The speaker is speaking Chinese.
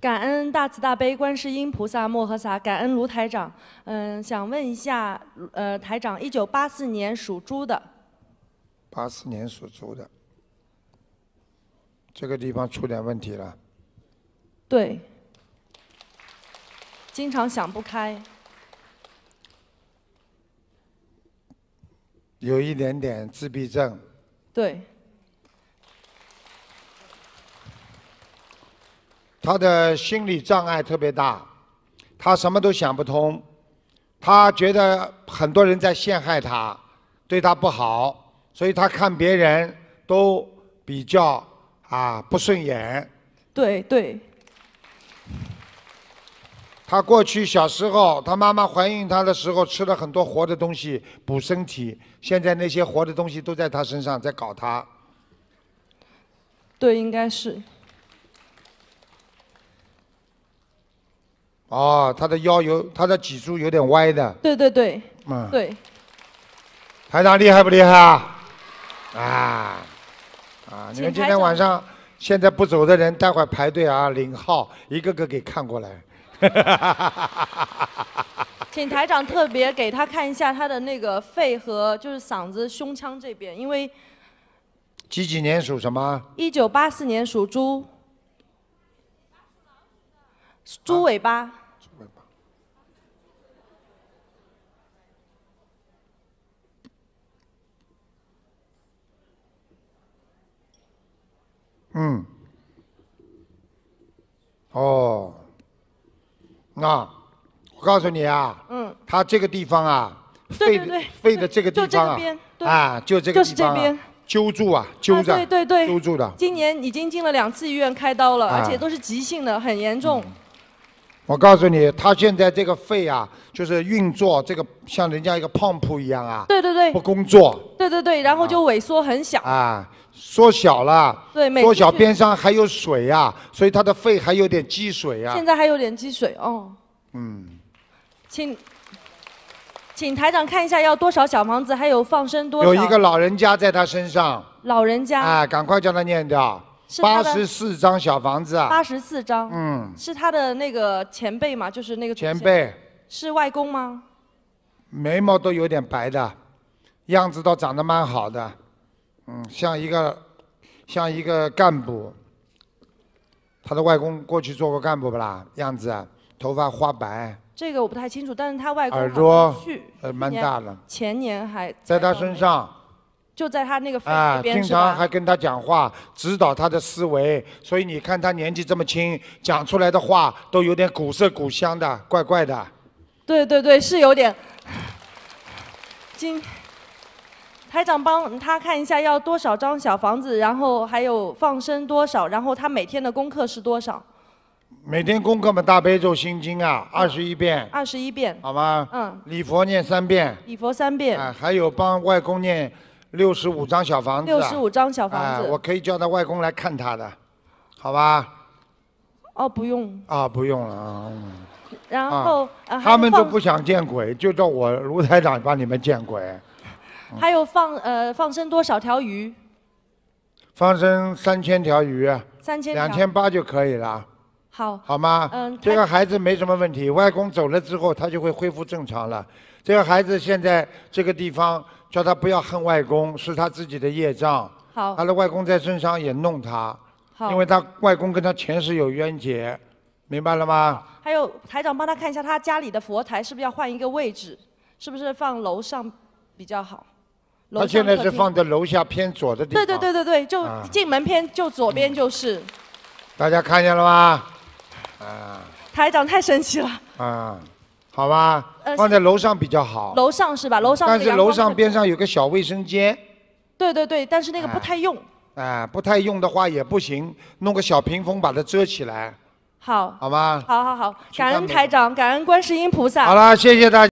感恩大慈大悲观世音菩萨摩诃萨，感恩卢台长。嗯，想问一下，呃，台长，一九八四年属猪的。八四年属猪的。这个地方出点问题了。对。经常想不开。有一点点自闭症。对。他的心理障碍特别大，他什么都想不通，他觉得很多人在陷害他，对他不好，所以他看别人都比较啊不顺眼。对对。他过去小时候，他妈妈怀孕他的时候吃了很多活的东西补身体，现在那些活的东西都在他身上，在搞他。对，应该是。哦，他的腰有，他的脊柱有点歪的。对对对，嗯，对。台长厉害不厉害啊？啊，啊！你们今天晚上现在不走的人，待会儿排队啊，领号，一个个给看过来。请台长特别给他看一下他的那个肺和就是嗓子、胸腔这边，因为几几年属什么？一九八四年属猪。猪尾巴。嗯。哦。啊！我告诉你啊。嗯。他这个地方啊，肺的这个地方啊，啊，就这个地方。揪住啊，揪住的。今年已经进了两次医院开刀了，而且都是急性的，很严重。我告诉你，他现在这个肺啊，就是运作这个像人家一个 pump 一样啊。对对对，不工作。对对对，然后就萎缩很小。啊，缩小了。对，缩小边上还有水呀，所以他的肺还有点积水呀。现在还有点积水，哦，嗯，请请台长看一下要多少小房子，还有放生多。有一个老人家在他身上。老人家。啊，赶快叫他念掉。八十四张小房子啊！八十四张，嗯，是他的那个前辈嘛，就是那个前辈，是外公吗？眉毛都有点白的，样子倒长得蛮好的，嗯，像一个像一个干部。他的外公过去做过干部不啦？样子，头发花白。这个我不太清楚，但是他外公耳朵，蛮大的，前年还在他身上。就在他那个房子边经常还跟他讲话，指导他的思维。所以你看他年纪这么轻，讲出来的话都有点古色古香的，怪怪的。对对对，是有点。今台长帮他看一下，要多少张小房子？然后还有放生多少？然后他每天的功课是多少？每天功课嘛，大悲咒心经啊，二十一遍。二十一遍，好吗？嗯。礼佛念三遍。礼佛三遍。啊，还有帮外公念。六十五张小房子，哎，我可以叫他外公来看他的，好吧？哦，不用。啊，不用了啊。然后，他们都不想见鬼，就叫我卢台长帮你们见鬼。还有放呃，放生多少条鱼？放生三千条鱼。三千。两千八就可以了。好。好吗？嗯。这个孩子没什么问题，外公走了之后，他就会恢复正常了。这个孩子现在这个地方。叫他不要恨外公，是他自己的业障。好，他的外公在身上也弄他，因为他外公跟他前世有冤结，明白了吗？还有台长帮他看一下，他家里的佛台是不是要换一个位置？是不是放楼上比较好？他现在是放在楼下偏左的地方。对对对对对，就进门偏就左边就是。大家看见了吗？啊！台长太神奇了。啊。好吧，放在楼上比较好。楼上是吧？楼上。但是楼上边上有个小卫生间。对对对，但是那个不太用。哎，不太用的话也不行，弄个小屏风把它遮起来。好。好吗？好好好，感恩台长，感恩观世音菩萨。好了，谢谢大。